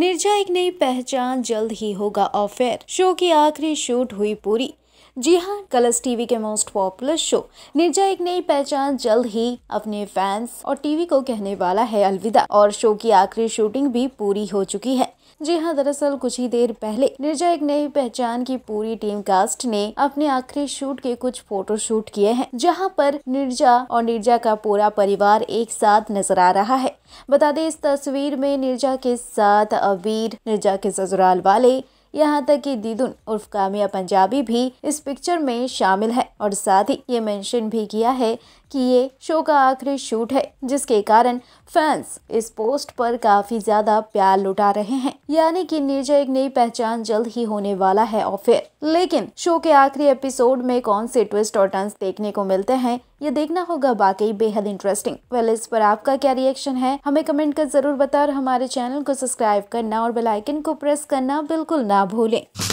निर्जा एक नई पहचान जल्द ही होगा ऑफेयर शो की आखिरी शूट हुई पूरी जी हाँ कलर्स टीवी के मोस्ट पॉपुलर शो निर्जा एक नई पहचान जल्द ही अपने फैंस और टीवी को कहने वाला है अलविदा और शो की आखिरी शूटिंग भी पूरी हो चुकी है जी हाँ दरअसल कुछ ही देर पहले निर्जा एक नई पहचान की पूरी टीम कास्ट ने अपने आखिरी शूट के कुछ फोटो शूट किए हैं जहाँ पर निर्जा और निर्जा का पूरा परिवार एक साथ नजर आ रहा है बता दें इस तस्वीर में निर्जा के साथ अबीर निर्जा के ससुराल वाले यहाँ तक कि दीदुन उर्फ कामिया पंजाबी भी इस पिक्चर में शामिल है और साथ ही ये मेंशन भी किया है कि ये शो का आखिरी शूट है जिसके कारण फैंस इस पोस्ट पर काफ़ी ज़्यादा प्यार लुटा रहे हैं यानी कि निर्जय एक नई पहचान जल्द ही होने वाला है और फिर लेकिन शो के आखिरी एपिसोड में कौन से ट्विस्ट और टर्न्स देखने को मिलते हैं ये देखना होगा बाकी बेहद इंटरेस्टिंग वेल इस पर आपका क्या रिएक्शन है हमें कमेंट कर जरूर बताओ और हमारे चैनल को सब्सक्राइब करना और बेलाइकन को प्रेस करना बिल्कुल ना भूलें